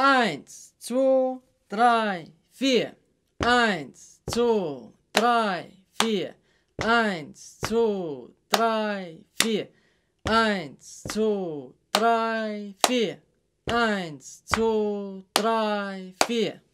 Eins, zwei, drei, vier. Eins, zwei, drei, vier. Eins, zwei, drei, vier. Eins, zwei, drei, vier. Eins, zwei, drei, vier.